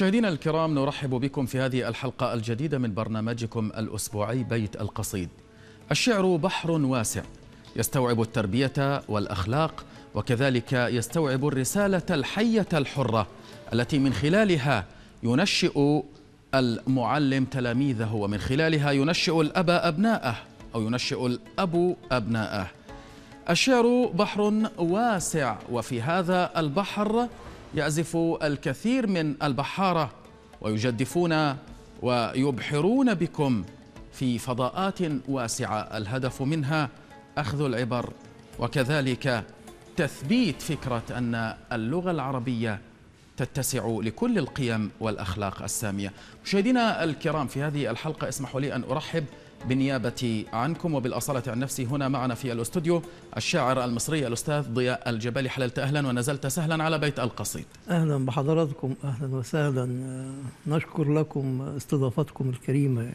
مشاهدينا الكرام نرحب بكم في هذه الحلقة الجديدة من برنامجكم الأسبوعي بيت القصيد الشعر بحر واسع يستوعب التربية والأخلاق وكذلك يستوعب الرسالة الحية الحرة التي من خلالها ينشئ المعلم تلاميذه ومن خلالها ينشئ الأب أبناءه أو ينشئ الأب أبناءه الشعر بحر واسع وفي هذا البحر يأزف الكثير من البحارة ويجدفون ويبحرون بكم في فضاءات واسعة الهدف منها أخذ العبر وكذلك تثبيت فكرة أن اللغة العربية تتسع لكل القيم والأخلاق السامية مشاهدينا الكرام في هذه الحلقة اسمحوا لي أن أرحب بالنيابة عنكم وبالأصالة عن نفسي هنا معنا في الأستوديو الشاعر المصري الأستاذ ضياء الجبالي حللت أهلا ونزلت سهلا على بيت القصيد أهلا بحضراتكم أهلا وسهلا نشكر لكم استضافتكم الكريمة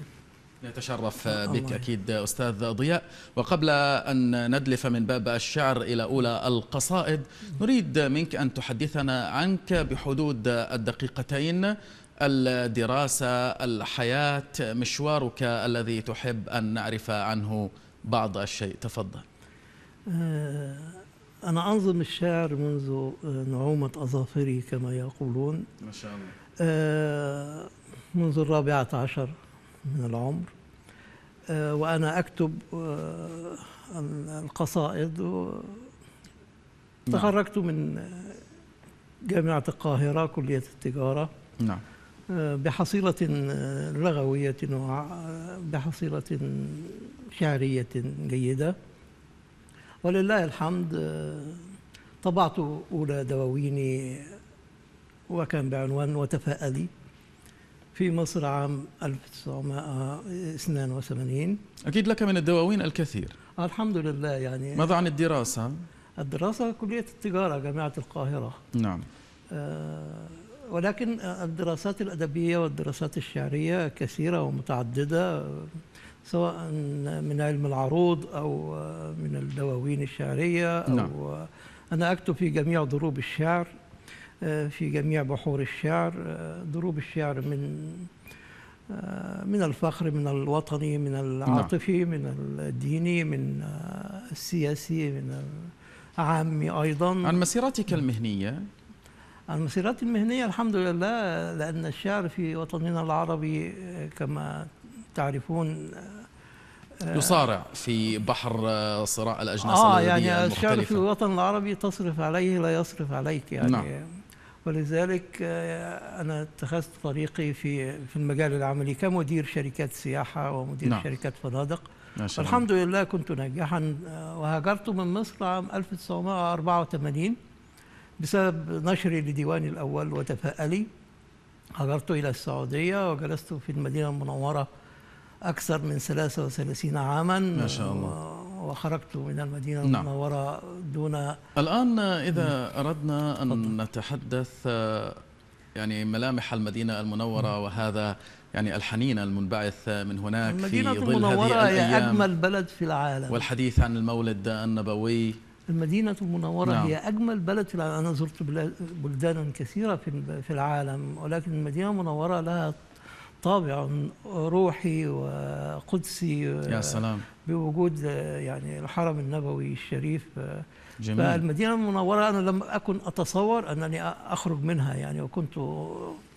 نتشرف بك أكيد أستاذ ضياء وقبل أن ندلف من باب الشعر إلى أولى القصائد نريد منك أن تحدثنا عنك بحدود الدقيقتين الدراسة الحياة مشوارك الذي تحب أن نعرف عنه بعض الشيء تفضل آه، أنا أنظم الشعر منذ آه، نعومة أظافري كما يقولون ما شاء الله آه، منذ الرابعة عشر من العمر آه، وأنا أكتب آه، القصائد نعم. تخرجت من جامعة القاهرة كلية التجارة نعم آه، بحصيلة لغوية وبحصيلة شعرية جيدة ولله الحمد طبعت أولى دواويني وكان بعنوان وتفاءلي في مصر عام 1982 أكيد لك من الدواوين الكثير الحمد لله يعني ماذا عن الدراسة؟ الدراسة كلية التجارة جامعة القاهرة نعم آه ولكن الدراسات الأدبية والدراسات الشعرية كثيرة ومتعددة سواء من علم العروض أو من الدواوين الشعرية أو نعم. أنا أكتب في جميع ضروب الشعر آه، في جميع بحور الشعر آه، دروب الشعر من آه، من الفخر من الوطني من نعم. العاطفي من الديني من السياسي من العامي أيضا عن مسيرتك المهنية عن مسيرتي المهنية الحمد لله لأن الشعر في وطننا العربي كما تعرفون يصارع في بحر صراع الأجناس آه يعني الشعر في الوطن العربي تصرف عليه لا يصرف عليك يعني نعم. ولذلك آه، أنا اتخذت طريقي في في المجال العملي كمدير شركات سياحة ومدير نعم. شركات فنادق الحمد لله كنت ناجحا آه، وهاجرت من مصر عام 1984 بسبب نشري لديواني الأول وتفائلي هاجرت إلى السعودية وجلست في المدينة المنورة أكثر من 33 عاما ما شاء الله وخرجت من المدينة نعم. المنورة وراء دون الآن إذا م. أردنا أن فضل. نتحدث آه، يعني ملامح المدينة المنورة م. وهذا يعني الحنين المنبعث من هناك المدينة في ظل المنورة هذه الأيام هي أجمل بلد في العالم والحديث عن المولد النبوي المدينة المنورة نعم. هي أجمل بلد في العالم أنا زرت بلدانا كثيرة في العالم ولكن المدينة المنورة لها طابع روحي وقدسي يا سلام بوجود يعني الحرم النبوي الشريف جميل. فالمدينة المنورة أنا لم أكن أتصور أنني أخرج منها يعني وكنت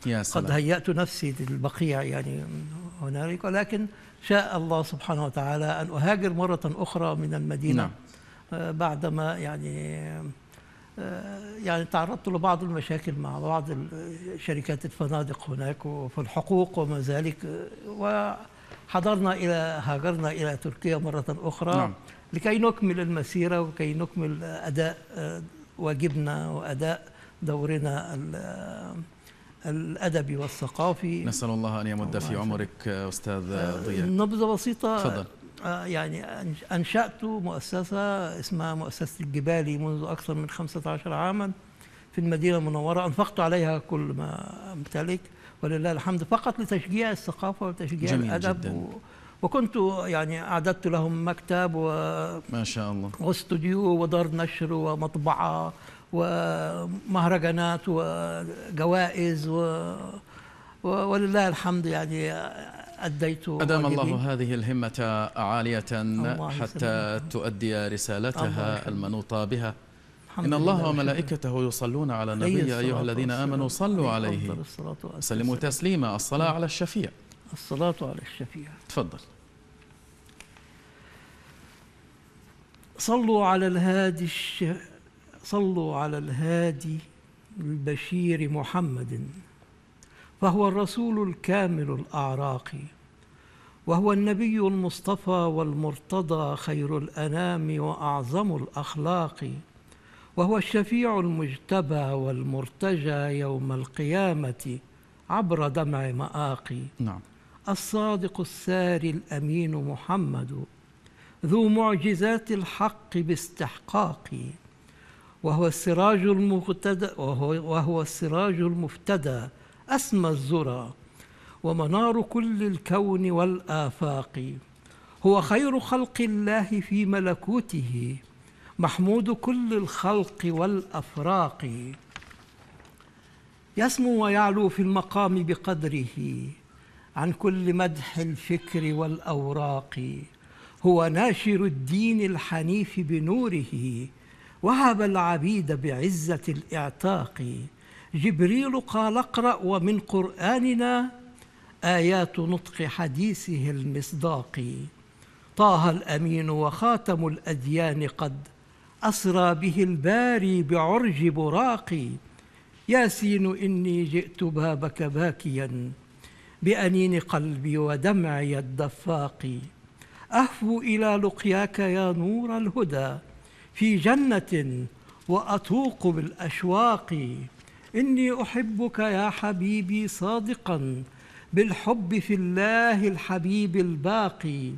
يا سلام. قد هيأت نفسي للبقيع يعني هنالك ولكن شاء الله سبحانه وتعالى أن أهاجر مرة أخرى من المدينة نعم. بعدما يعني آه، يعني تعرضت لبعض المشاكل مع بعض شركات الفنادق هناك وفي الحقوق وما ذلك وحضرنا إلى هاجرنا إلى تركيا مرة أخرى نعم. لكي نكمل المسيرة وكي نكمل أداء آه، واجبنا وأداء دورنا آه، الأدبي والثقافي نسأل الله أن يمد في عمرك أستاذ ضياء نبذة بسيطة فضل. آه، يعني أنشأت مؤسسة اسمها مؤسسة الجبالي منذ أكثر من 15 عاما في المدينة المنورة أنفقت عليها كل ما أمتلك ولله الحمد فقط لتشجيع الثقافة وتشجيع جميل الأدب جداً. و... وكنت يعني أعددت لهم مكتب و... ما شاء الله واستوديو ودار نشر ومطبعة ومهرجانات وجوائز و... ولله الحمد يعني أديت أدام الله هذه الهمة عالية حتى تؤدي رسالتها المنوطة بها إن الله وملائكته يصلون على النبي أيها الذين آمنوا صلوا عليه سلموا تسليما الصلاة على الشفيع الصلاة على الشفيع تفضل صلوا على الهادي الش... صلوا على الهادي البشير محمد فهو الرسول الكامل الأعراقي وهو النبي المصطفى والمرتضى خير الأنام وأعظم الأخلاق وهو الشفيع المجتبى والمرتجى يوم القيامة عبر دمع مآقي نعم. الصادق الساري الأمين محمد ذو معجزات الحق باستحقاق وهو السراج المفتدى وهو, وهو السراج المفتدى أسمى الزرى ومنار كل الكون والآفاق هو خير خلق الله في ملكوته محمود كل الخلق والأفراق يسمو ويعلو في المقام بقدره عن كل مدح الفكر والأوراق هو ناشر الدين الحنيف بنوره وهب العبيد بعزة الإعتاق جبريل قال اقرأ ومن قرآننا آيات نطق حديثه المصداق طه الأمين وخاتم الأديان قد أسرى به الباري بعرج براق ياسين إني جئت بابك باكيا بأنين قلبي ودمعي الدفاق أهفو إلى لقياك يا نور الهدى في جنة وأتوق بالأشواق إني أحبك يا حبيبي صادقا بالحب في الله الحبيب الباقي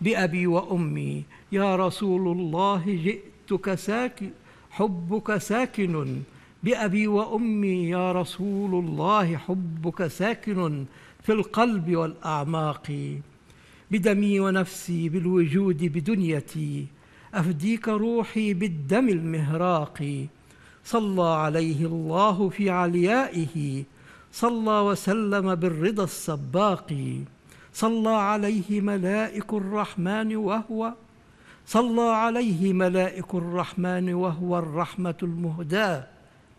بأبي وأمي يا رسول الله جئتك ساكن حبك ساكن بأبي وأمي يا رسول الله حبك ساكن في القلب والأعماق بدمي ونفسي بالوجود بدنيتي أفديك روحي بالدم المهراقي صلى عليه الله في عليائه صلى وسلم بالرضا السباق صلى عليه ملائك الرحمن وهو صلى عليه ملائك الرحمن وهو الرحمة المهداة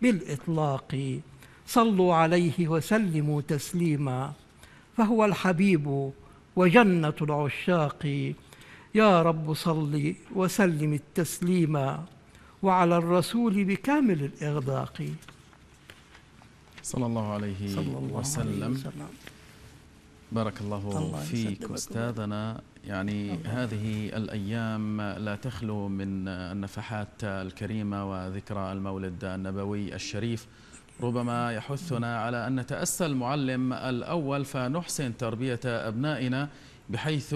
بالإطلاق صلوا عليه وسلموا تسليما فهو الحبيب وجنة العشاق يا رب صل وسلم التسليما وعلى الرسول بكامل الإغداق صلى الله عليه صلى الله وسلم, عليه وسلم. بارك الله, الله فيك أستاذنا يعني الله. هذه الأيام لا تخلو من النفحات الكريمة وذكرى المولد النبوي الشريف ربما يحثنا على أن نتأسى المعلم الأول فنحسن تربية أبنائنا بحيث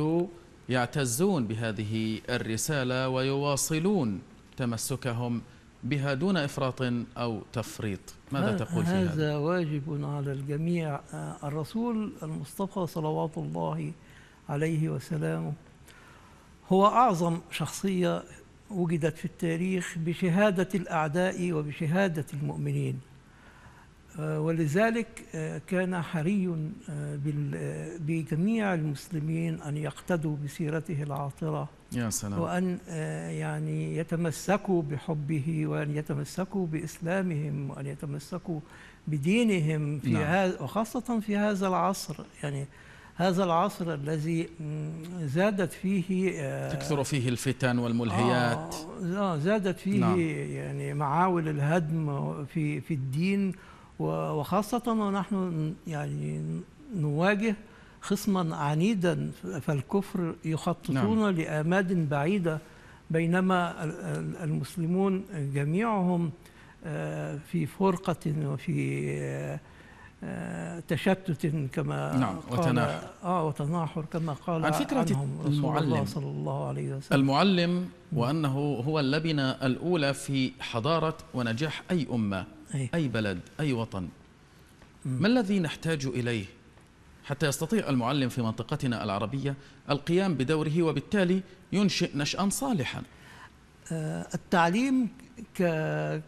يعتزون بهذه الرسالة ويواصلون تمسكهم بها دون إفراط أو تفريط ماذا تقول في هذا؟ هذا واجب على الجميع آه، الرسول المصطفى صلوات الله عليه وسلامه هو أعظم شخصية وجدت في التاريخ بشهادة الأعداء وبشهادة المؤمنين آه، ولذلك آه، كان حري آه، بجميع المسلمين أن يقتدوا بسيرته العاطرة يا سلام. وأن يعني يتمسكوا بحبه وأن يتمسكوا بإسلامهم وأن يتمسكوا بدينهم في نعم. هذا وخاصة في هذا العصر يعني هذا العصر الذي زادت فيه تكثر فيه الفتن والملهيات آه زادت فيه نعم. يعني معاول الهدم في في الدين وخاصة ونحن يعني نواجه خصما عنيدا فالكفر يخططون نعم. لآماد بعيدة بينما المسلمون جميعهم آه، في فرقة وفي آه، تشتت كما نعم قال وتناحر اه وتناحر كما قال عن فكرة عنهم رسول المعلم الله صلى الله عليه وسلم المعلم نعم. وأنه هو اللبنة الأولى في حضارة ونجاح أي أمة أي, أي بلد أي وطن ما الذي نحتاج إليه حتى يستطيع المعلم في منطقتنا العربية القيام بدوره وبالتالي ينشئ نشأ صالحا آه، التعليم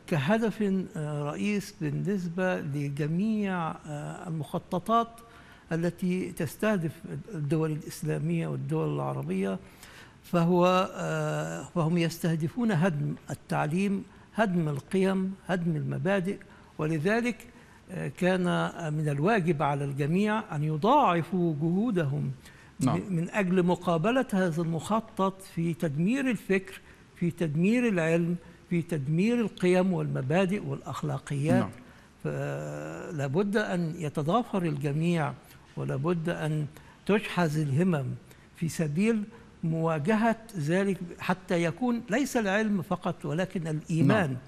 كهدف آه، رئيس بالنسبة لجميع آه، المخططات التي تستهدف الدول الإسلامية والدول العربية فهو فهم يستهدفون هدم التعليم هدم القيم هدم المبادئ ولذلك آه، كان آه، من الواجب على الجميع أن يضاعفوا جهودهم نعم. من أجل مقابلة هذا المخطط في تدمير الفكر في تدمير العلم في تدمير القيم والمبادئ والأخلاقيات نعم. فلابد آه، أن يتضافر الجميع ولابد أن تشحذ الهمم في سبيل مواجهة ذلك حتى يكون ليس العلم فقط ولكن الإيمان نعم.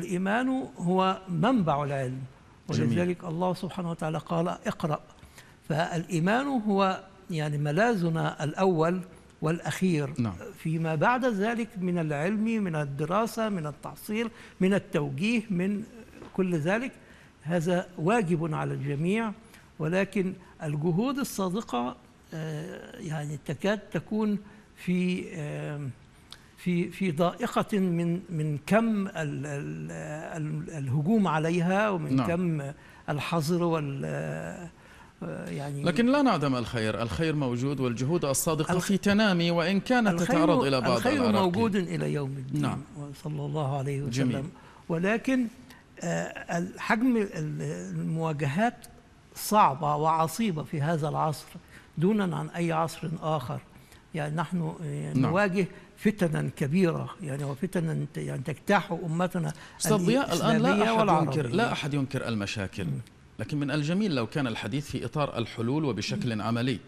الإيمان هو منبع العلم ولذلك جميل. الله سبحانه وتعالى قال اقرأ فالإيمان هو يعني ملاذنا الأول والأخير نعم. فيما بعد ذلك من العلم من الدراسة من التحصيل من التوجيه من كل ذلك هذا واجب على الجميع ولكن الجهود الصادقة آه، يعني تكاد تكون في في في ضائقة من من كم الهجوم عليها ومن نعم. كم الحظر وال آه، يعني لكن لا نعدم الخير، الخير موجود والجهود الصادقة في تنامي وإن كانت تتعرض إلى بعض الخير العراقي. موجود إلى يوم الدين نعم. صلى الله عليه وسلم جميل. ولكن آه، حجم المواجهات صعبة وعصيبة في هذا العصر دونا عن أي عصر آخر يعني نحن آه، نعم. نواجه فتنا كبيرة يعني وفتنا يعني تجتاح أمتنا أستاذ ضياء الآن لا أحد, ينكر لا أحد ينكر المشاكل لكن من الجميل لو كان الحديث في إطار الحلول وبشكل عملي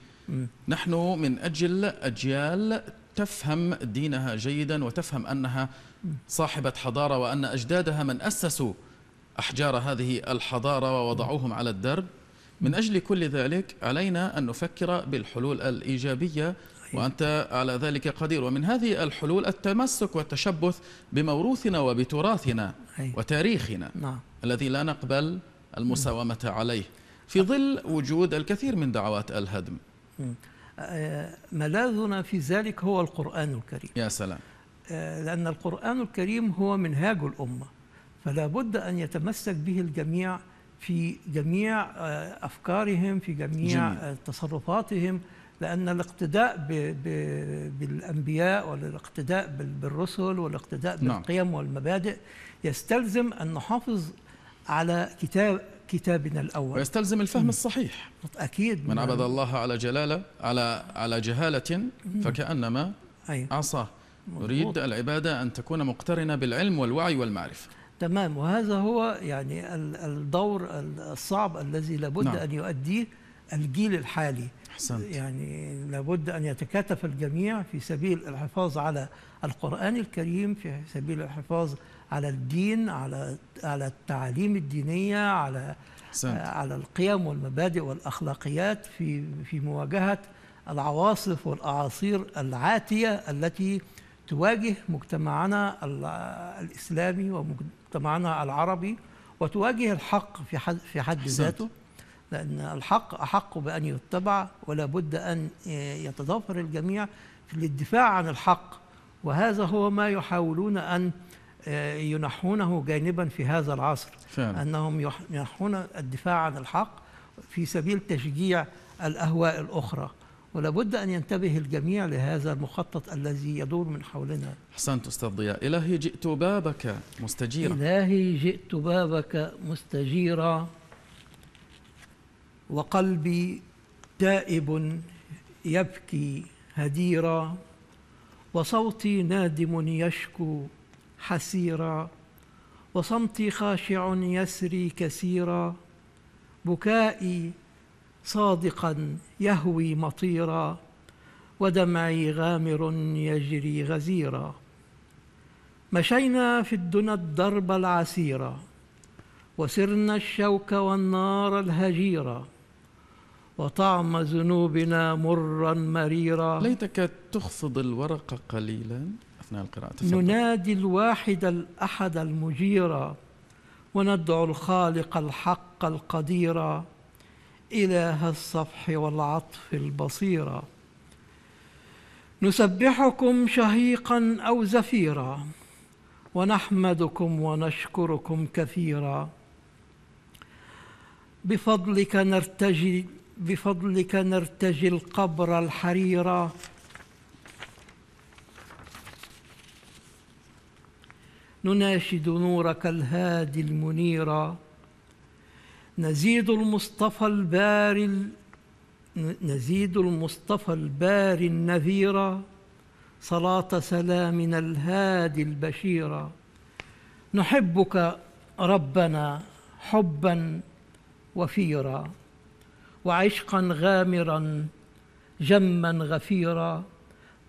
نحن من أجل أجيال تفهم دينها جيدا وتفهم أنها صاحبة حضارة وأن أجدادها من أسسوا أحجار هذه الحضارة ووضعوهم على الدرب من أجل كل ذلك علينا أن نفكر بالحلول الإيجابية وأنت على ذلك قدير ومن هذه الحلول التمسك والتشبث بموروثنا وبتراثنا وتاريخنا نعم. الذي لا نقبل المساومة عليه في ظل وجود الكثير من دعوات الهدم ملاذنا في ذلك هو القرآن الكريم يا سلام لأن القرآن الكريم هو منهاج الأمة فلا بد أن يتمسك به الجميع في جميع أفكارهم في جميع جميل. تصرفاتهم لأن الاقتداء بالأنبياء والاقتداء بالرسل والاقتداء نعم. بالقيم والمبادئ يستلزم أن نحافظ على كتاب كتابنا الأول ويستلزم الفهم الصحيح أكيد من عبد الله على جلالة على على جهالة فكأنما عصى نريد العبادة أن تكون مقترنة بالعلم والوعي والمعرفة تمام وهذا هو يعني الدور الصعب الذي لابد نعم. أن يؤديه الجيل الحالي أحسنت. يعني لابد أن يتكاتف الجميع في سبيل الحفاظ على القرآن الكريم في سبيل الحفاظ على الدين على على التعاليم الدينية على أحسنت. آه، على القيم والمبادئ والأخلاقيات في في مواجهة العواصف والأعاصير العاتية التي تواجه مجتمعنا الإسلامي ومجتمعنا العربي وتواجه الحق في حد, في حد ذاته لأن الحق أحق بأن يتبع ولا بد أن يتضافر الجميع للدفاع عن الحق وهذا هو ما يحاولون أن ينحونه جانبا في هذا العصر فعلا. أنهم ينحون الدفاع عن الحق في سبيل تشجيع الأهواء الأخرى ولابد أن ينتبه الجميع لهذا المخطط الذي يدور من حولنا حسنت أستاذ ضياء إلهي جئت بابك مستجيرا إلهي جئت بابك مستجيرا وقلبي تائب يبكي هديرا وصوتي نادم يشكو حسيرا وصمتي خاشع يسري كثيرا بكائي صادقا يهوي مطيرا ودمعي غامر يجري غزيرا مشينا في الدنا الدرب العسيرا وسرنا الشوك والنار الهجيرا وطعم ذنوبنا مرا مريرا ليتك تخفض الورقة قليلا أثناء القراءة تفضل. ننادي الواحد الأحد المجيرا وندعو الخالق الحق القدير إله الصفح والعطف البصيرا نسبحكم شهيقا أو زفيرا ونحمدكم ونشكركم كثيرا بفضلك نرتجي بفضلك نرتجي القبر الحريرة نناشد نورك الهادي المنيرا نزيد المصطفى الباري نزيد المصطفى الباري النذيرا صلاة سلامنا الهادي البشيرا نحبك ربنا حبا وفيرا وعشقا غامرا جما غفيرا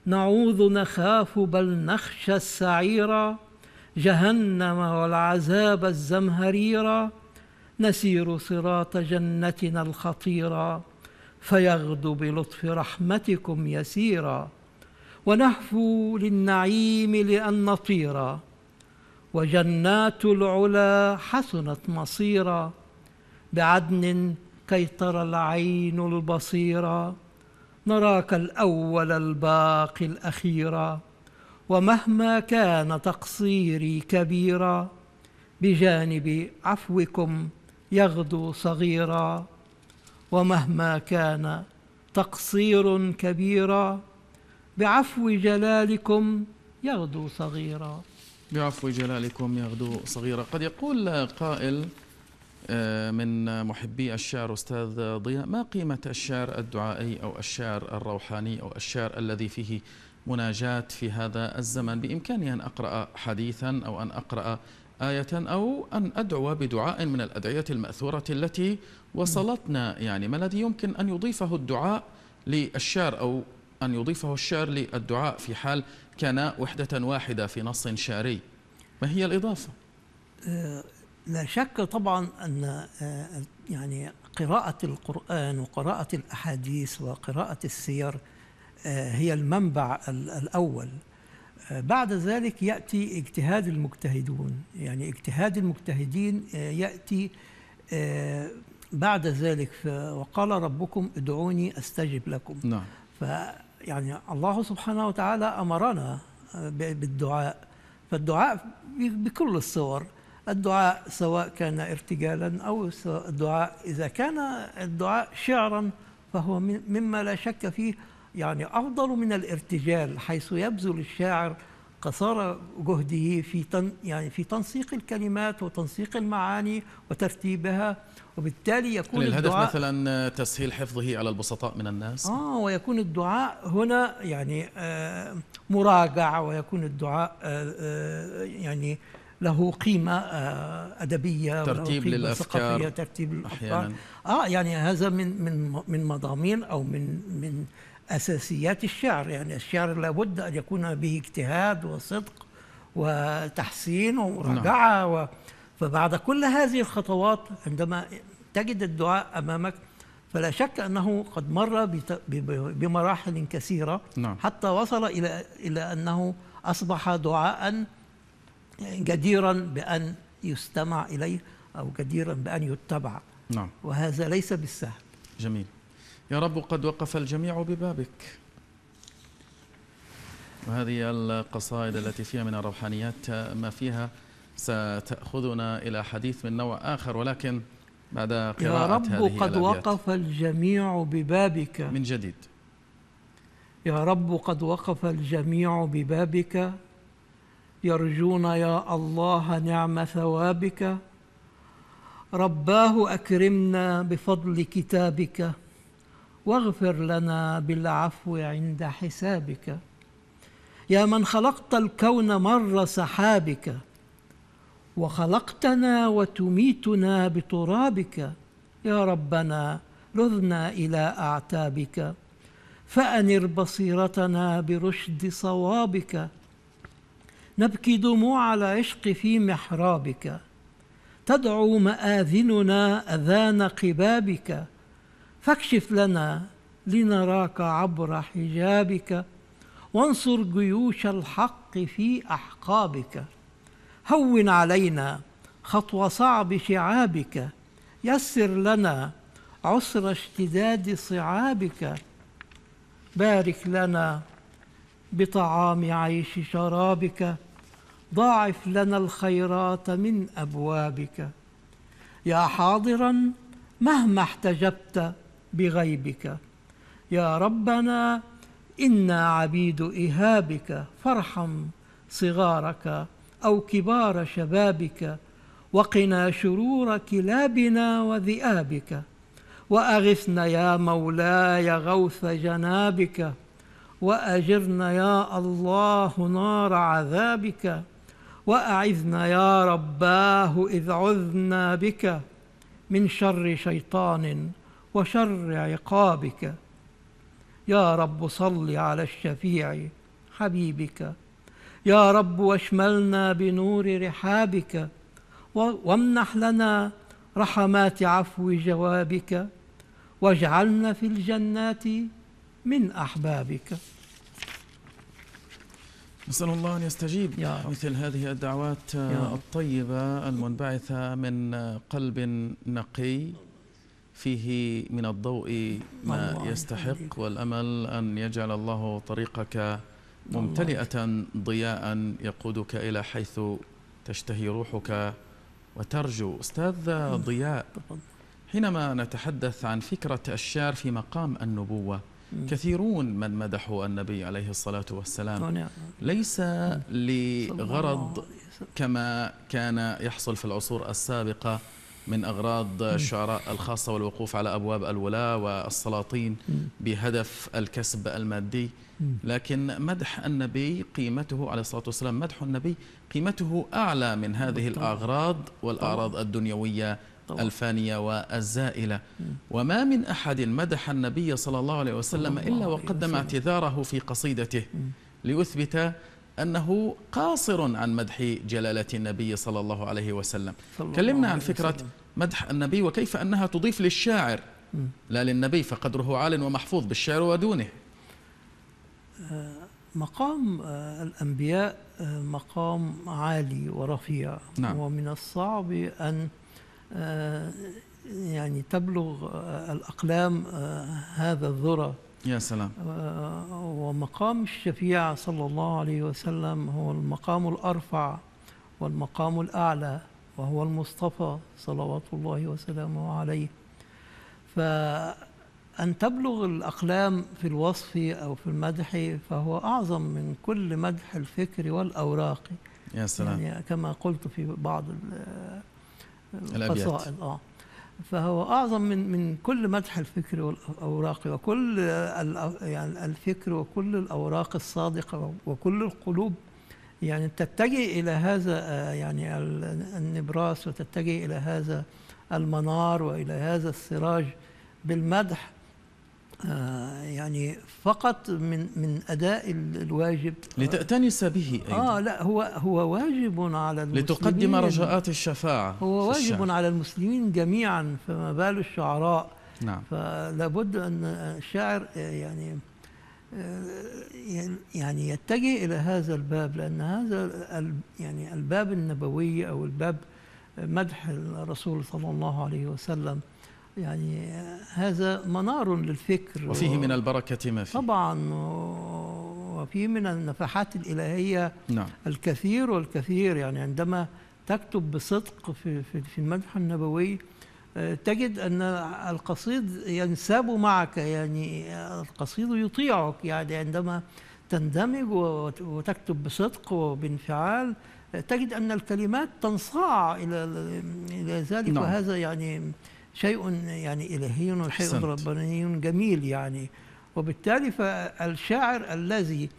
نعوذ نخاف بل نخشى السعيرا جهنم والعذاب الزمهريرا نسير صراط جنتنا الخطيرا فيغدو بلطف رحمتكم يسيرا ونهفو للنعيم لأن نطيرا وجنات العلا حسنت مصيرا بعدن كي ترى العين البصيرة نراك الأول الباقي الأخيرة ومهما كان تقصيري كبيرا بجانب عفوكم يغدو صغيرا ومهما كان تقصير كبيرا بعفو جلالكم يغدو صغيرا بعفو جلالكم يغدو صغيرا قد يقول قائل آه، من محبي الشعر أستاذ ضياء ما قيمة الشعر الدعائي أو الشعر الروحاني أو الشعر الذي فيه مناجاة في هذا الزمن بإمكاني أن أقرأ حديثا أو أن أقرأ آية أو أن أدعو بدعاء من الأدعية المأثورة التي وصلتنا يعني ما الذي يمكن أن يضيفه الدعاء للشعر أو أن يضيفه الشعر للدعاء في حال كان وحدة واحدة في نص شعري ما هي الإضافة؟ آه، لا شك طبعا ان آه، يعني قراءة القرآن وقراءة الاحاديث وقراءة السير آه، هي المنبع الاول آه، بعد ذلك ياتي اجتهاد المجتهدون يعني اجتهاد المجتهدين ياتي بعد ذلك وقال ربكم ادعوني استجب لكم نعم فيعني الله سبحانه وتعالى امرنا بالدعاء فالدعاء بكل الصور الدعاء سواء كان ارتجالا أو الدعاء إذا كان الدعاء شعرا فهو مما لا شك فيه يعني أفضل من الارتجال حيث يبذل الشاعر قصارى جهده في تن يعني في تنسيق الكلمات وتنسيق المعاني وترتيبها وبالتالي يكون الهدف الدعاء مثلا تسهيل حفظه على البسطاء من الناس اه ويكون الدعاء هنا يعني آه مراجع ويكون الدعاء آه, آه، يعني له قيمه آه، ادبيه ترتيب قيمة للافكار ترتيب للافكار اه يعني هذا من من من مضامين او من من اساسيات الشعر يعني الشعر لابد ان يكون به اجتهاد وصدق وتحسين ومراجعه نعم. و فبعد كل هذه الخطوات عندما تجد الدعاء امامك فلا شك انه قد مر بمراحل كثيره نعم. حتى وصل الى الى انه اصبح دعاء جديرا بأن يستمع إليه أو جديرا بأن يتبع نعم. وهذا ليس بالسهل جميل يا رب قد وقف الجميع ببابك وهذه القصائد التي فيها من الروحانيات ما فيها ستأخذنا إلى حديث من نوع آخر ولكن بعد قراءة يا رب هذه قد الأبيات. وقف الجميع ببابك من جديد يا رب قد وقف الجميع ببابك يرجون يا الله نعم ثوابك رباه أكرمنا بفضل كتابك واغفر لنا بالعفو عند حسابك يا من خلقت الكون مر سحابك وخلقتنا وتميتنا بترابك يا ربنا لذنا إلى أعتابك فأنر بصيرتنا برشد صوابك نبكي دموع العشق في محرابك تدعو مآذننا أذان قبابك فاكشف لنا لنراك عبر حجابك وانصر جيوش الحق في أحقابك هون علينا خطو صعب شعابك يسر لنا عسر اشتداد صعابك بارك لنا بطعام عيش شرابك ضاعف لنا الخيرات من أبوابك يا حاضرا مهما احتجبت بغيبك يا ربنا إنا عبيد إهابك فارحم صغارك أو كبار شبابك وقنا شرور كلابنا وذئابك وأغثنا يا مولاي غوث جنابك وأجرنا يا الله نار عذابك واعذنا يا رباه اذ عذنا بك من شر شيطان وشر عقابك يا رب صل على الشفيع حبيبك يا رب واشملنا بنور رحابك وامنح لنا رحمات عفو جوابك واجعلنا في الجنات من أحبابك نسأل الله أن يستجيب يا مثل هذه الدعوات يا الطيبة المنبعثة من قلب نقي فيه من الضوء ما يستحق والأمل أن يجعل الله طريقك ممتلئة ضياء يقودك إلى حيث تشتهي روحك وترجو أستاذ ضياء حينما نتحدث عن فكرة الشعر في مقام النبوة كثيرون من مدحوا النبي عليه الصلاة والسلام نعم. ليس لغرض كما كان يحصل في العصور السابقة من أغراض الشعراء الخاصة والوقوف على أبواب الولاة والسلاطين بهدف الكسب المادي لكن مدح النبي قيمته عليه الصلاة والسلام مدح النبي قيمته أعلى من هذه الأغراض والأعراض الدنيوية طبعا. الفانية والزائلة م. وما من أحد مدح النبي صلى الله عليه وسلم الله إلا وقدم اعتذاره في قصيدته م. ليثبت أنه قاصر عن مدح جلالة النبي صلى الله عليه وسلم الله كلمنا عن فكرة وسلم. مدح النبي وكيف أنها تضيف للشاعر م. لا للنبي فقدره عال ومحفوظ بالشعر ودونه آه، مقام آه، الأنبياء آه، مقام عالي ورفيع نعم. ومن الصعب أن آه، يعني تبلغ آه، الأقلام آه، هذا الذرة يا سلام ومقام الشفيع صلى الله عليه وسلم هو المقام الأرفع والمقام الأعلى وهو المصطفى صلوات الله وسلامه عليه فأن تبلغ الأقلام في الوصف أو في المدح فهو أعظم من كل مدح الفكر والأوراق يا سلام يعني كما قلت في بعض القصائد اه فهو اعظم من من كل مدح الفكر والاوراق وكل يعني الفكر وكل الاوراق الصادقه وكل القلوب يعني تتجه الى هذا آه، يعني النبراس وتتجه الى هذا المنار والى هذا السراج بالمدح آه، يعني فقط من من اداء الواجب لتأتنس به ايضا اه لا هو هو واجب على المسلمين لتقدم رجاءات الشفاعه هو واجب الشعر. على المسلمين جميعا فما بال الشعراء نعم فلا بد ان الشاعر آه، يعني،, آه، يعني يعني يتجه الى هذا الباب لان هذا يعني الباب النبوي او الباب مدح الرسول صلى الله عليه وسلم يعني هذا منار للفكر وفيه من البركة ما فيه طبعا وفيه من النفحات الإلهية نعم. الكثير والكثير يعني عندما تكتب بصدق في, في, في المدح النبوي آه، تجد أن القصيد ينساب معك يعني آه، القصيد يطيعك يعني عندما تندمج وتكتب بصدق وبانفعال آه، تجد أن الكلمات تنصاع إلى ذلك نعم. وهذا يعني شيء يعني إلهي وشيء رباني جميل يعني وبالتالي فالشاعر الذي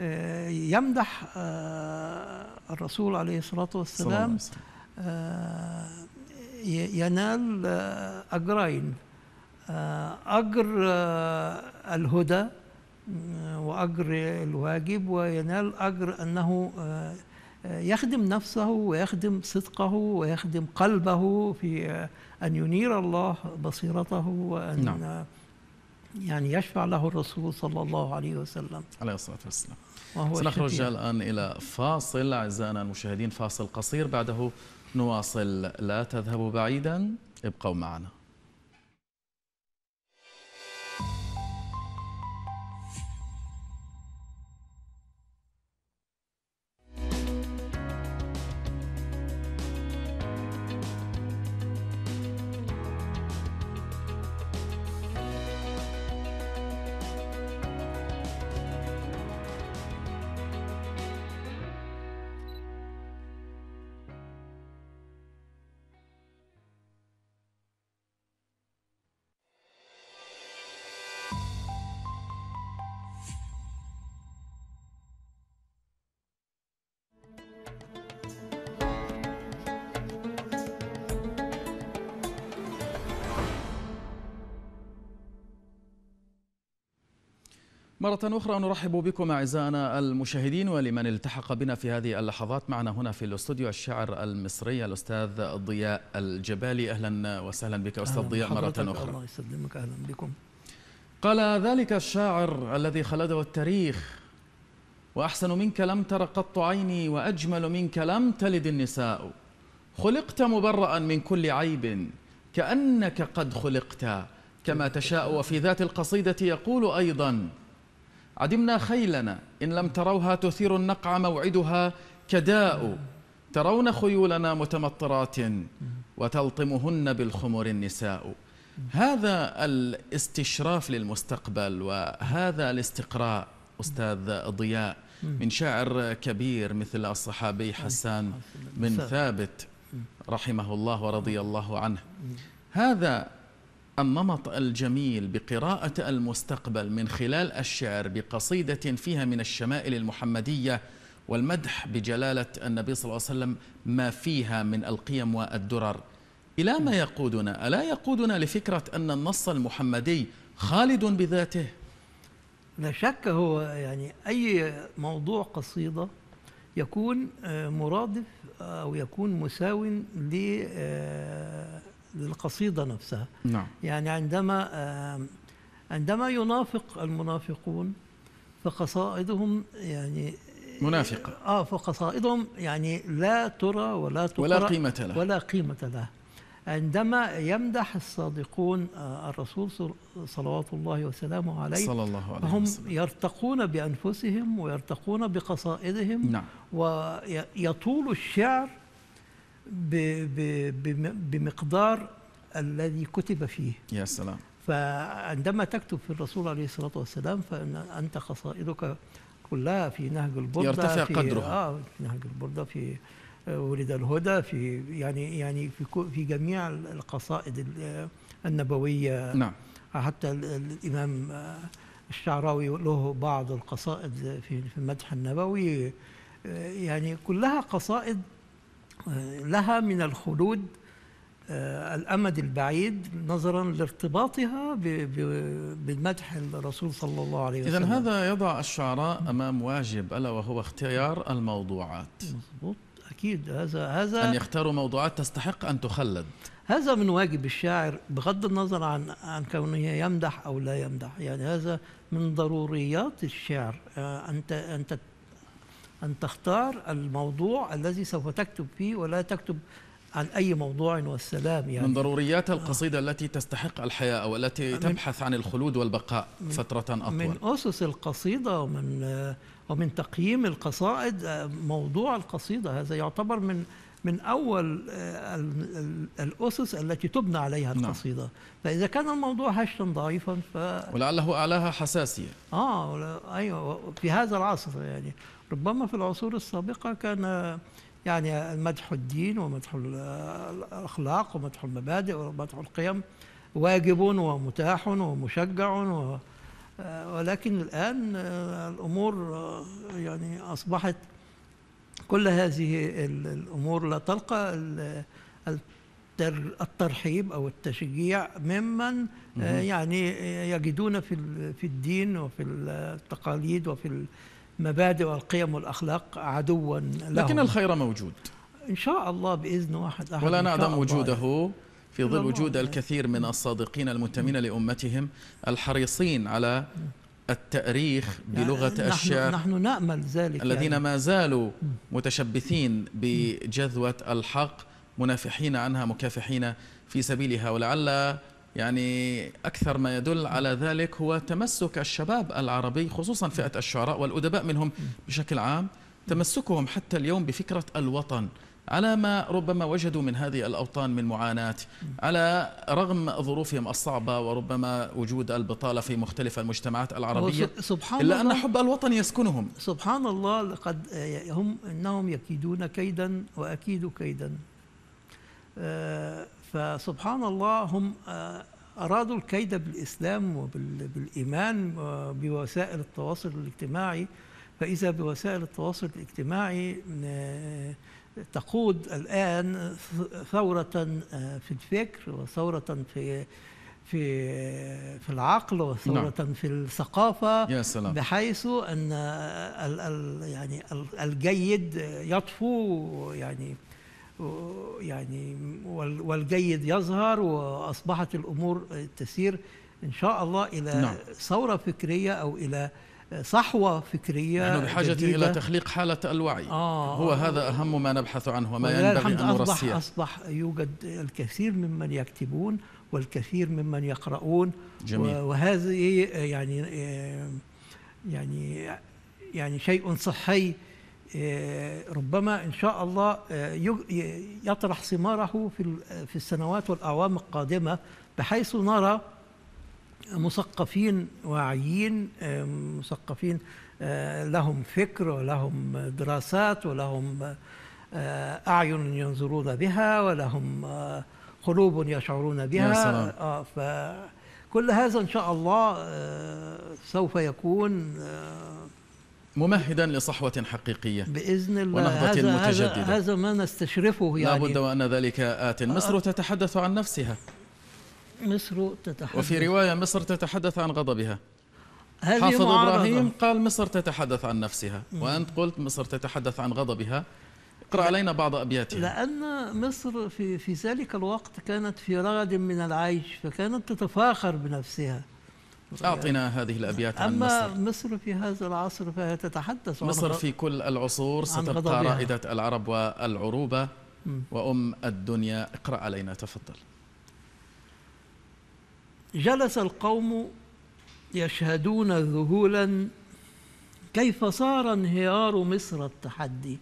آه، يمدح آه، الرسول عليه الصلاة والسلام آه، ينال أجرين أجر الهدى وأجر الواجب وينال أجر أنه يخدم نفسه ويخدم صدقه ويخدم قلبه في أن ينير الله بصيرته وأن نعم. يعني يشفع له الرسول صلى الله عليه وسلم عليه الصلاة والسلام وهو سنخرج الآن إلى فاصل أعزائنا المشاهدين فاصل قصير بعده نواصل لا تذهبوا بعيدا ابقوا معنا مرة أخرى نرحب بكم أعزائنا المشاهدين ولمن التحق بنا في هذه اللحظات معنا هنا في الاستوديو الشاعر المصري الأستاذ ضياء الجبالي أهلا وسهلا بك أستاذ ضياء مرة أخرى الله يسلمك أهلا بكم قال ذلك الشاعر الذي خلده التاريخ وأحسن منك لم تر قط عيني وأجمل منك لم تلد النساء خلقت مبرأ من كل عيب كأنك قد خلقت كما تشاء وفي ذات القصيدة يقول أيضاً عدمنا خيلنا إن لم تروها تثير النقع موعدها كداء ترون خيولنا متمطرات وتلطمهن بالخمر النساء هذا الاستشراف للمستقبل وهذا الاستقراء أستاذ ضياء من شاعر كبير مثل الصحابي حسان بن ثابت رحمه الله ورضي الله عنه هذا النمط الجميل بقراءة المستقبل من خلال الشعر بقصيدة فيها من الشمائل المحمدية والمدح بجلالة النبي صلى الله عليه وسلم ما فيها من القيم والدرر إلى ما يقودنا ألا يقودنا لفكرة أن النص المحمدي خالد بذاته لا شك هو يعني أي موضوع قصيدة يكون آه، مرادف آه، أو يكون مساو ل آه، للقصيدة نفسها نعم. يعني عندما عندما ينافق المنافقون فقصائدهم يعني منافقة آه فقصائدهم يعني لا ترى ولا تقرأ ولا قيمة لها ولا قيمة لها عندما يمدح الصادقون آه، الرسول صلوات الله وسلامه عليه صلى الله عليه فهم وسلم. يرتقون بأنفسهم ويرتقون بقصائدهم نعم. ويطول الشعر بمقدار الذي كتب فيه يا سلام فعندما تكتب في الرسول عليه الصلاة والسلام فأن أنت خصائدك كلها في نهج البردة يرتفع في قدرها آه في نهج البردة في ولد الهدى في يعني يعني في في جميع القصائد النبوية نعم حتى الإمام الشعراوي له بعض القصائد في المدح النبوي يعني كلها قصائد لها من الخلود آه، الأمد البعيد نظرا لارتباطها بمدح الرسول صلى الله عليه وسلم إذا هذا يضع الشعراء أمام واجب ألا وهو اختيار الموضوعات مضبوط أكيد هذا هذا أن يختاروا موضوعات تستحق أن تخلد هذا من واجب الشاعر بغض النظر عن عن كونه يمدح أو لا يمدح يعني هذا من ضروريات الشعر أن آه، أن أن تختار الموضوع الذي سوف تكتب فيه ولا تكتب عن أي موضوع والسلام يعني من ضروريات آه. القصيدة التي تستحق الحياة والتي آه، تبحث عن الخلود والبقاء فترة أطول من أسس القصيدة ومن ومن تقييم القصائد آه، موضوع القصيدة هذا يعتبر من من أول الأسس التي تبنى عليها نعم. القصيدة نعم. فإذا كان الموضوع هشتا ضعيفا ف... ولعله أعلاها حساسية آه أيوة في هذا العصر يعني ربما في العصور السابقة كان يعني مدح الدين ومدح الأخلاق ومدح المبادئ ومدح القيم واجب ومتاح ومشجع و ولكن الآن الأمور يعني أصبحت كل هذه الأمور لا تلقى الترحيب أو التشجيع ممن يعني يجدون في الدين وفي التقاليد وفي مبادئ والقيم والأخلاق عدوا لهم لكن الخير موجود إن شاء الله بإذن واحد أحد ولا نعدم وجوده في ظل وجود الكثير من الصادقين المنتمين لأمتهم الحريصين على التأريخ يعني بلغة يعني الشعر نحن نأمل ذلك الذين يعني ما زالوا متشبثين بجذوة الحق منافحين عنها مكافحين في سبيلها ولعل يعني أكثر ما يدل على ذلك هو تمسك الشباب العربي خصوصا فئة الشعراء والأدباء منهم بشكل عام تمسكهم حتى اليوم بفكرة الوطن على ما ربما وجدوا من هذه الأوطان من معاناة على رغم ظروفهم الصعبة وربما وجود البطالة في مختلف المجتمعات العربية سبحان إلا الله أن حب الوطن يسكنهم سبحان الله لقد آه، هم إنهم يكيدون كيدا وأكيد كيدا آه، فسبحان الله هم آه، أرادوا الكيد بالإسلام وبالإيمان آه، بوسائل التواصل الاجتماعي فإذا بوسائل التواصل الاجتماعي تقود الآن ثورة آه، في الفكر وثورة في في في العقل وثورة نعم. في الثقافة يا سلام. بحيث أن الـ الـ يعني الجيد يطفو يعني يعني والجيد يظهر واصبحت الامور تسير ان شاء الله الى نعم. ثوره فكريه او الى صحوة فكرية نحن بحاجة جديدة. إلى تخليق حالة الوعي آه هو هذا أهم ما نبحث عنه وما ينبغي أن نرسيه أصبح, أصبح يوجد الكثير ممن يكتبون والكثير ممن يقرؤون جميل. وهذه يعني يعني يعني شيء صحي آه، ربما إن شاء الله آه، يطرح ثماره في السنوات والأعوام القادمة بحيث نرى مثقفين واعيين آه، مثقفين لهم فكر ولهم دراسات ولهم أعين ينظرون بها ولهم قلوب يشعرون بها يا سلام. فكل هذا إن شاء الله سوف يكون ممهدا لصحوة حقيقية بإذن الله ونهضة هذا متجددة هذا, هذا ما نستشرفه يعني لابد وأن ذلك آت مصر آه. تتحدث عن نفسها مصر تتحدث وفي رواية مصر تتحدث عن غضبها حافظ معرضة. إبراهيم قال مصر تتحدث عن نفسها وأنت قلت مصر تتحدث عن غضبها اقرأ علينا بعض أبياتها لأن مصر في, في ذلك الوقت كانت في رغد من العيش فكانت تتفاخر بنفسها أعطنا هذه الأبيات عن أما عن مصر مصر في هذا العصر فهي تتحدث مصر في كل العصور ستبقى رائدة العرب والعروبة وأم الدنيا اقرأ علينا تفضل جلس القوم يشهدون ذهولا كيف صار انهيار مصر التحدي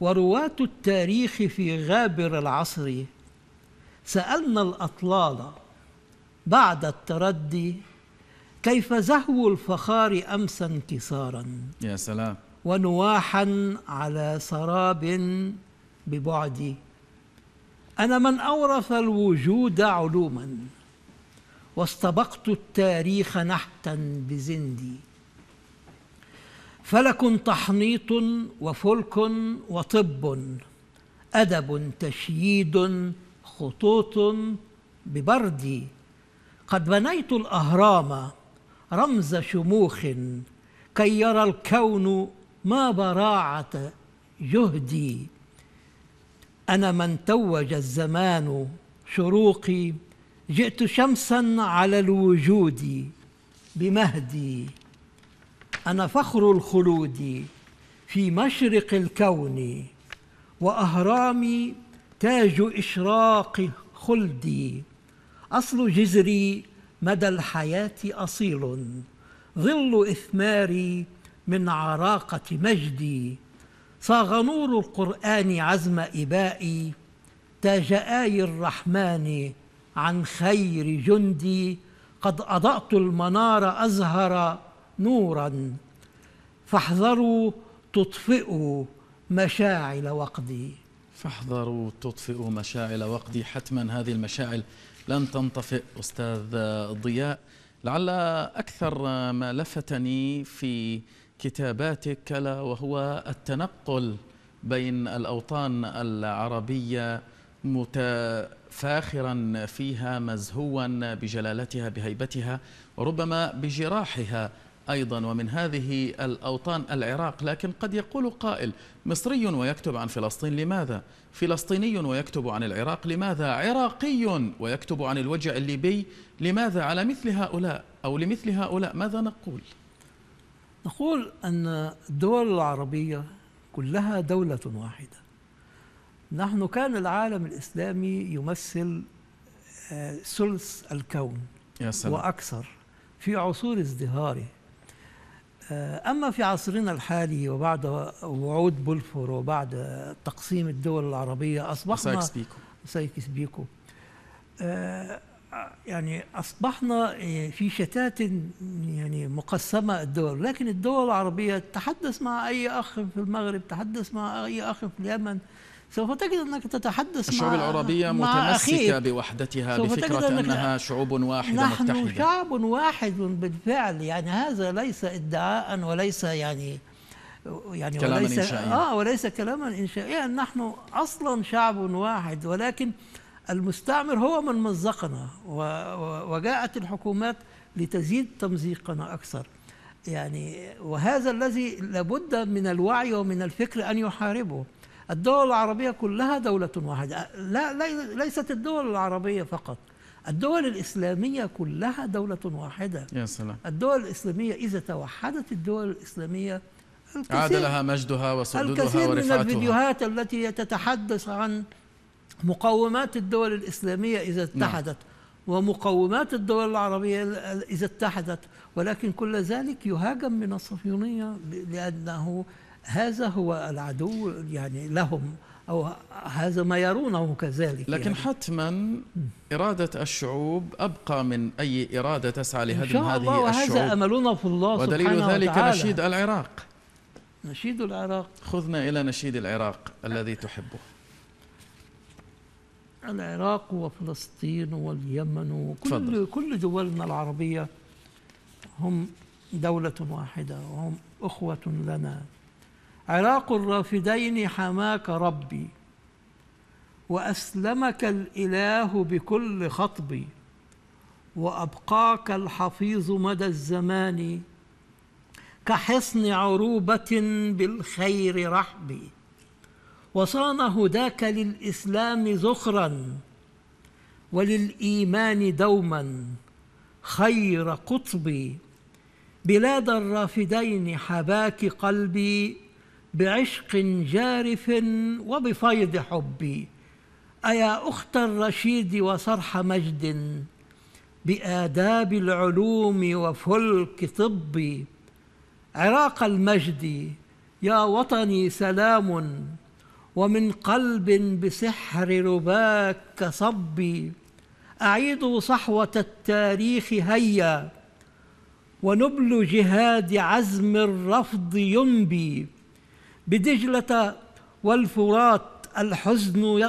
ورواة التاريخ في غابر العصر سألنا الأطلال بعد التردي كيف زهو الفخار أمس انكسارا يا سلام ونواحا على سراب ببعدي أنا من أورث الوجود علوما واستبقت التاريخ نحتا بزندي فلك تحنيط وفلك وطب أدب تشييد خطوط ببردي قد بنيت الأهرام رمز شموخ كي يرى الكون ما براعة جهدي أنا من توج الزمان شروقي جئت شمسا على الوجود بمهدي أنا فخر الخلود في مشرق الكون وأهرامي تاج إشراق خلدي أصل جزري مدى الحياة أصيل ظل إثماري من عراقة مجدي صاغ نور القرآن عزم إبائي تاج آي الرحمن عن خير جندي قد أضأت المنار أزهر نورا فاحذروا تطفئوا مشاعل وقدي فاحذروا تطفئوا مشاعل وقدي حتما هذه المشاعل لن تنطفئ أستاذ ضياء لعل أكثر ما لفتني في كتاباتك لا وهو التنقل بين الأوطان العربية متفاخرا فيها مزهوا بجلالتها بهيبتها وربما بجراحها أيضا ومن هذه الأوطان العراق لكن قد يقول قائل مصري ويكتب عن فلسطين لماذا؟ فلسطيني ويكتب عن العراق لماذا؟ عراقي ويكتب عن الوجع الليبي لماذا؟ على مثل هؤلاء أو لمثل هؤلاء ماذا نقول؟ نقول أن الدول العربية كلها دولة واحدة نحن كان العالم الإسلامي يمثل آه، ثلث الكون يا سلام. وأكثر في عصور ازدهاره آه، أما في عصرنا الحالي وبعد وعود بولفور وبعد تقسيم الدول العربية أصبحنا سايكس بيكو سايكس بيكو آه، يعني أصبحنا آه، في شتات يعني مقسمة الدول لكن الدول العربية تحدث مع أي أخ في المغرب تحدث مع أي أخ في اليمن سوف تجد أنك تتحدث الشعوب مع العربية متمسكة بوحدتها بفكرة أنها شعوب واحدة نحن متحدة نحن شعب واحد بالفعل يعني هذا ليس ادعاء وليس يعني يعني كلاما وليس إنشائيا. اه وليس كلاما انشائيا نحن اصلا شعب واحد ولكن المستعمر هو من مزقنا وجاءت الحكومات لتزيد تمزيقنا اكثر يعني وهذا الذي لابد من الوعي ومن الفكر ان يحاربه الدول العربية كلها دولة واحدة لا ليست الدول العربية فقط الدول الإسلامية كلها دولة واحدة يا سلام الدول الإسلامية إذا توحدت الدول الإسلامية عاد لها مجدها وسدودها الكثير من الفيديوهات التي تتحدث عن مقومات الدول الإسلامية إذا نعم. اتحدت نعم. ومقومات الدول العربية إذا اتحدت ولكن كل ذلك يهاجم من الصهيونية لأنه هذا هو العدو يعني لهم أو هذا ما يرونه كذلك لكن يعني. حتما إرادة الشعوب أبقى من أي إرادة تسعى لهدم هذه الله وهذا الشعوب وهذا أملنا في الله سبحانه ودليل ذلك وتعالى. نشيد العراق نشيد العراق خذنا إلى نشيد العراق الذي تحبه العراق وفلسطين واليمن وكل فضل. كل دولنا العربية هم دولة واحدة وهم أخوة لنا عراق الرافدين حماك ربي وأسلمك الإله بكل خطبي وأبقاك الحفيظ مدى الزمان كحصن عروبة بالخير رحبي وصان هداك للإسلام زخرا وللإيمان دوما خير قطبي بلاد الرافدين حباك قلبي بعشق جارف وبفيض حبي أيا أخت الرشيد وصرح مجد بآداب العلوم وفلك طبي عراق المجد يا وطني سلام ومن قلب بسحر رباك صبي أعيدوا صحوة التاريخ هيا ونبل جهاد عزم الرفض ينبي بدجلة والفرات الحزن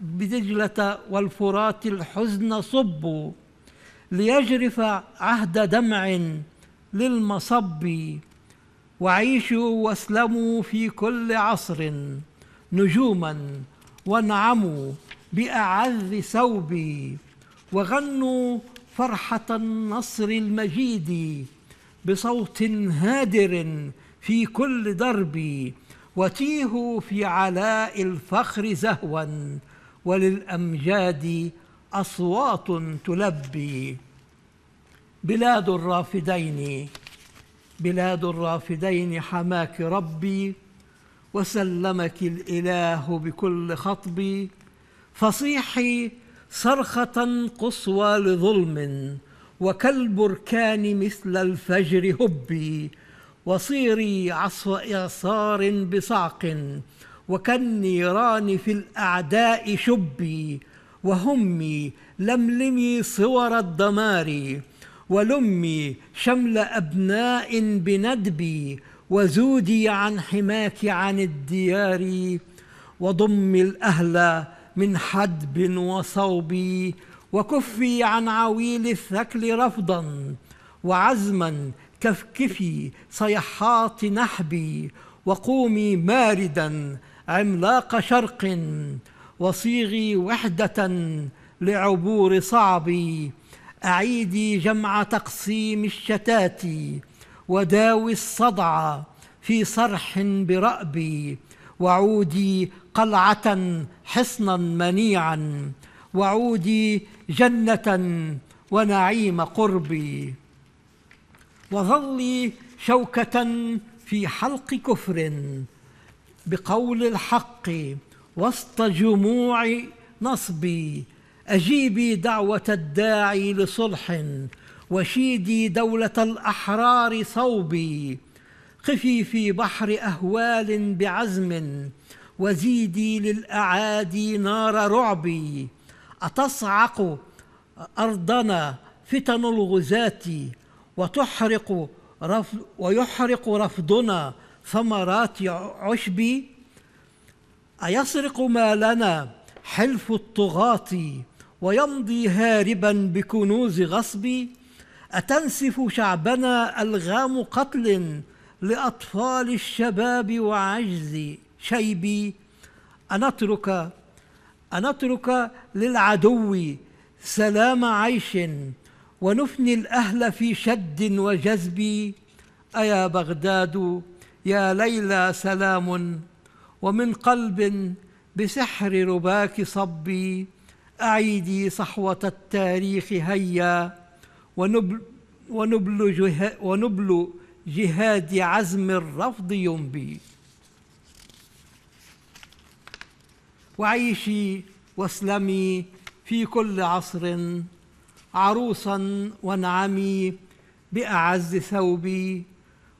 بدجلة والفرات الحزن صبوا ليجرف عهد دمع للمصب وعيشوا واسلموا في كل عصر نجوما وانعموا بأعذ ثوب وغنوا فرحة النصر المجيد بصوت هادر في كل درب وتيهوا في علاء الفخر زهوا وللأمجاد أصوات تلبي بلاد الرافدين بلاد الرافدين حماك ربي وسلمك الإله بكل خطبي فصيحي صرخة قصوى لظلم وكالبركان مثل الفجر هبي وصيري إعصار بصعق وكالنيران في الأعداء شبي وهمي لملمي صور الدمار ولمي شمل أبناء بندبي وزودي عن حماك عن الديار وضمي الأهل من حدب وصوب وكفي عن عويل الثكل رفضا وعزما كفكفي صيحات نحبي وقومي ماردا عملاق شرق وصيغي وحدة لعبور صعبي أعيدي جمع تقسيم الشتات وداوي الصدع في صرح برأبي وعودي قلعة حصنا منيعا وعودي جنة ونعيم قربي وظلي شوكة في حلق كفر بقول الحق وسط جموع نصبي أجيبي دعوة الداعي لصلح وشيدي دولة الأحرار صوبي قفي في بحر أهوال بعزم وزيدي للأعادي نار رعبي أتصعق أرضنا فتن الغزاة وتحرق رف ويحرق رفضنا ثمرات عشبي أيسرق مالنا حلف الطغاة ويمضي هاربا بكنوز غصب أتنسف شعبنا ألغام قتل لأطفال الشباب وعجز شيبي أنترك أنترك للعدو سلام عيش ونفني الأهل في شد وجذب أيا بغداد يا ليلى سلام ومن قلب بسحر رباك صبي أعيدي صحوة التاريخ هيا ونبل, ونبل, جه ونبل جهاد عزم الرفض ينبي وعيشي واسلمي في كل عصر عروسا وانعمي بأعز ثوبي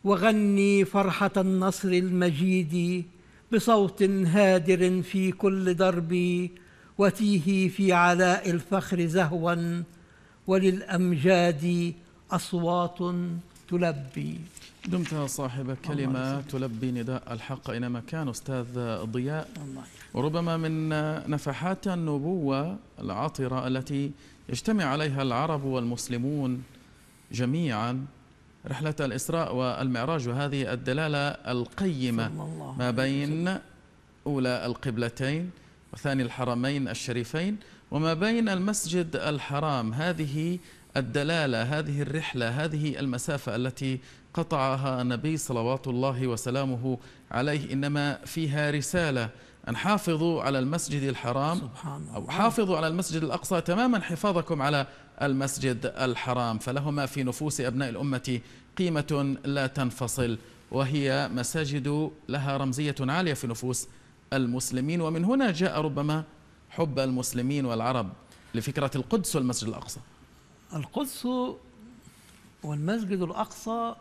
وغني فرحة النصر المجيد بصوت هادر في كل دربي وتيه في علاء الفخر زهوا وللأمجاد أصوات تلبي دمت صاحب كلمة تلبي نداء الحق إنما كان أستاذ ضياء وربما من نفحات النبوة العطرة التي يجتمع عليها العرب والمسلمون جميعا رحلة الإسراء والمعراج وهذه الدلالة القيمة ما بين أولى القبلتين وثاني الحرمين الشريفين وما بين المسجد الحرام هذه الدلالة هذه الرحلة هذه المسافة التي قطعها النبي صلوات الله وسلامه عليه إنما فيها رسالة أن حافظوا على المسجد الحرام سبحان الله. حافظوا على المسجد الأقصى تماما حفاظكم على المسجد الحرام فلهما في نفوس أبناء الأمة قيمة لا تنفصل وهي مساجد لها رمزية عالية في نفوس المسلمين ومن هنا جاء ربما حب المسلمين والعرب لفكرة القدس والمسجد الأقصى القدس والمسجد الأقصى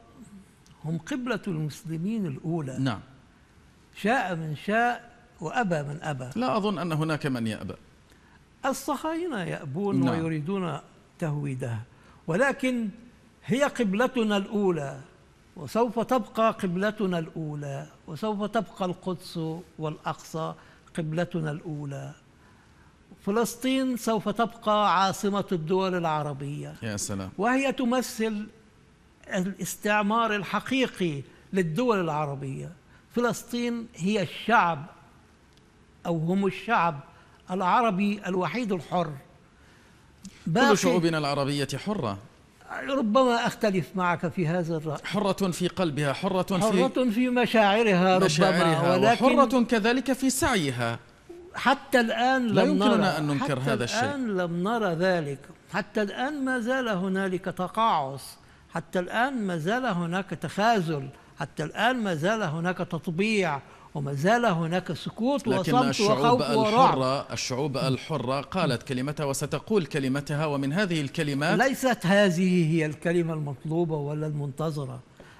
هم قبلة المسلمين الأولى نعم شاء من شاء وأبى من أبى لا أظن أن هناك من يأبى الصهاينة يأبون نعم. ويريدون تهويدها ولكن هي قبلتنا الأولى وسوف تبقى قبلتنا الأولى وسوف تبقى القدس والأقصى قبلتنا الأولى فلسطين سوف تبقى عاصمة الدول العربية يا سلام وهي تمثل الاستعمار الحقيقي للدول العربية فلسطين هي الشعب أو هم الشعب العربي الوحيد الحر كل شعوبنا العربية حرة ربما أختلف معك في هذا الرأي حرة في قلبها حرة, حرة في, في مشاعرها, مشاعرها ربما ولكن وحرة كذلك في سعيها حتى الآن لم لا يمكننا نرى أن ننكر هذا الشيء حتى الآن لم نرى ذلك حتى الآن ما زال هنالك تقاعس حتى الآن ما زال هناك تخاذل حتى الآن ما زال هناك تطبيع وما زال هناك سكوت لكن وصمت وخوف ورعب الحرة الشعوب الحرة قالت كلمتها وستقول كلمتها ومن هذه الكلمات ليست هذه هي الكلمة المطلوبة ولا المنتظرة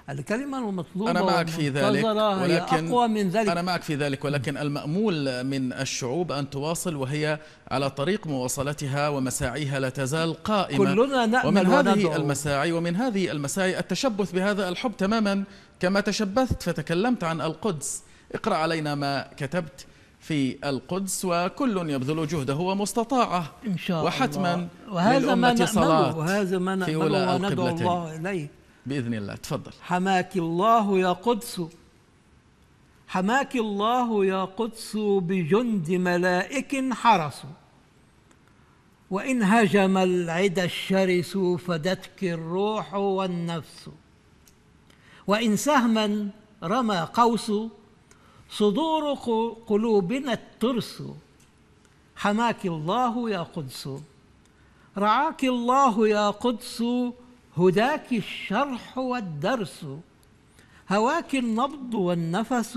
الكلمة المطلوبة أنا معك في ذلك ولكن أقوى من ذلك أنا معك في ذلك ولكن المأمول من الشعوب أن تواصل وهي على طريق مواصلتها ومساعيها لا تزال قائمة كلنا نأمل ومن هذه وندعو. المساعي ومن هذه المساعي التشبث بهذا الحب تماما كما تشبثت فتكلمت عن القدس اقرأ علينا ما كتبت في القدس وكل يبذل جهده ومستطاعه إن شاء وحتما الله. وهذا ما نأمله وهذا ما نأمله وندعو الله إليه بإذن الله تفضل حماك الله يا قدس حماك الله يا قدس بجند ملائك حرس وإن هجم العدا الشرس فدتك الروح والنفس وإن سهما رمى قوس صدور قلوبنا الترس حماك الله يا قدس رعاك الله يا قدس هداك الشرح والدرس هواك النبض والنفس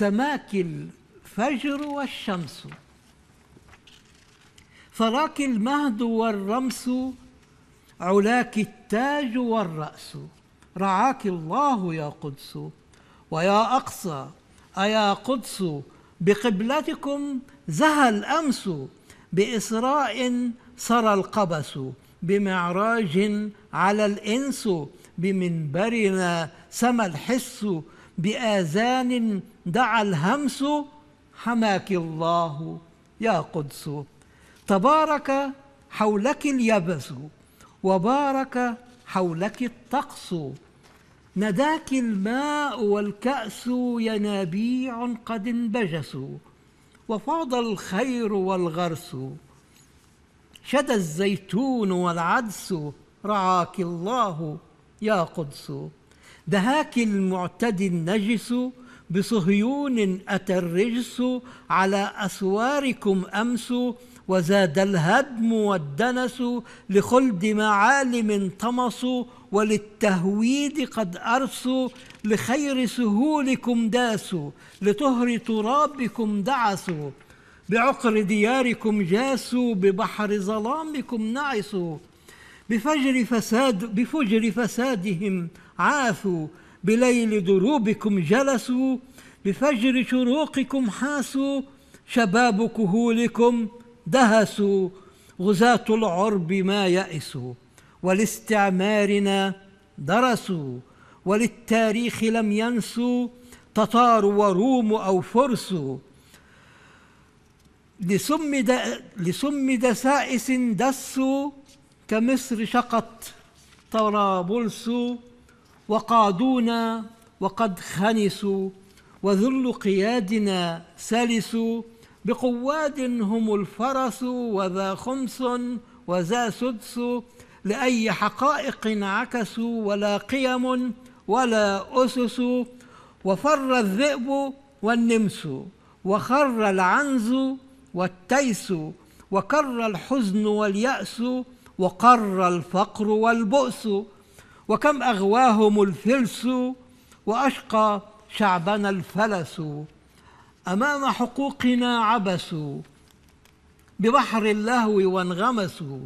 سماك الفجر والشمس ثراك المهد والرمس علاك التاج والرأس رعاك الله يا قدس ويا أقصى أيا قدس بقبلتكم زهى الأمس بإسراء سرى القبس بمعراج على الإنس بمنبرنا سما الحس بآذان دعا الهمس حماك الله يا قدس تبارك حولك اليبس وبارك حولك الطقس نداك الماء والكأس ينابيع قد انبجسوا وفاض الخير والغرس شد الزيتون والعدس رعاك الله يا قدس دهاك المعتدي النجس بصهيون أتى الرجس على أسواركم أمس وزاد الهدم والدنس لخلد معالم طمس وللتهويد قد أرسوا لخير سهولكم داسوا لطهر ترابكم دعسوا بعقر دياركم جاسوا ببحر ظلامكم نعسوا بفجر فساد بفجر فسادهم عاثوا بليل دروبكم جلسوا بفجر شروقكم حاسوا شباب كهولكم دهسوا غزاة العرب ما يئسوا ولاستعمارنا درسوا وللتاريخ لم ينسوا تتار وروم أو فرس لسم, لسم دسائس دسوا كمصر شقت طرابلس وقادونا وقد خنسوا وذل قيادنا سلسوا بقواد هم الفرس وذا خمس وذا سدس لأي حقائق انعكسوا ولا قيم ولا أسس وفر الذئب والنمس وخر العنز والتيس وكر الحزن واليأس وقر الفقر والبؤس وكم أغواهم الفلس وأشقى شعبنا الفلس أمام حقوقنا عبسوا ببحر اللهو وانغمسوا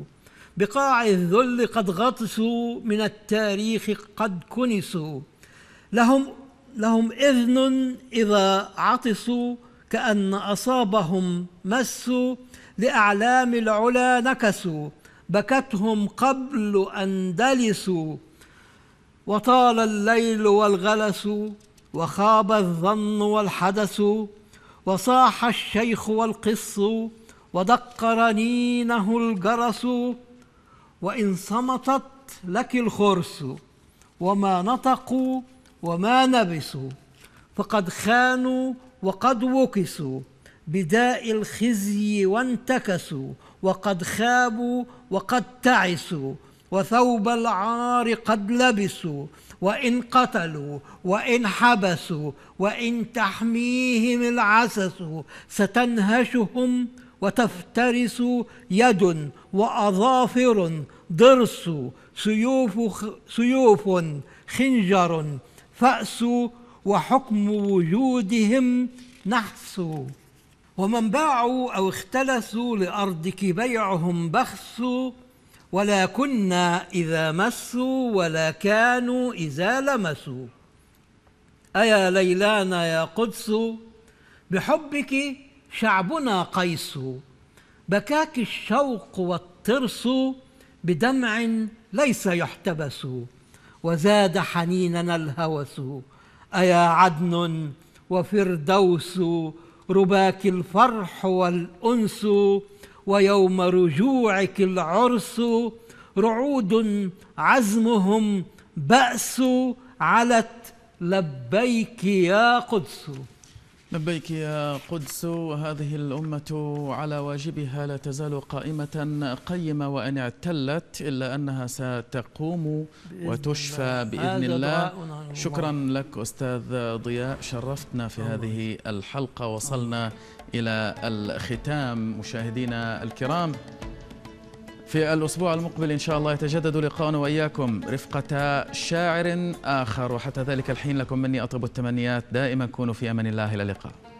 بقاع الذل قد غطسوا من التاريخ قد كنسوا لهم لهم إذن إذا عطسوا كأن أصابهم مس لأعلام العلا نكسوا بكتهم قبل أن دلسوا وطال الليل والغلس وخاب الظن والحدث وصاح الشيخ والقص ودق رنينه الجرس وإن صمتت لك الخرس وما نطقوا وما نبسوا فقد خانوا وقد وكسوا بداء الخزي وانتكسوا وقد خابوا وقد تعسوا وثوب العار قد لبسوا وإن قتلوا وإن حبسوا وإن تحميهم العسس ستنهشهم وتفترس يد وأظافر ضرس سيوف, سيوف خنجر فأس وحكم وجودهم نحس ومن باعوا أو اختلسوا لأرضك بيعهم بخس ولا كنا إذا مسوا ولا كانوا إذا لمسوا أيا ليلانا يا قدس بحبك شعبنا قيس بكاك الشوق والترس بدمع ليس يحتبس وزاد حنيننا الهوس أيا عدن وفردوس رباك الفرح والأنس ويوم رجوعك العرس رعود عزمهم بأس علت لبيك يا قدس لبيك يا قدس هذه الأمة على واجبها لا تزال قائمة قيمة وإن اعتلت إلا أنها ستقوم وتشفى بإذن الله شكرا لك أستاذ ضياء شرفتنا في هذه الحلقة وصلنا إلى الختام مشاهدينا الكرام في الأسبوع المقبل إن شاء الله يتجدد لقاءنا وإياكم رفقة شاعر آخر وحتى ذلك الحين لكم مني أطيب التمنيات دائما كونوا في أمان الله إلى اللقاء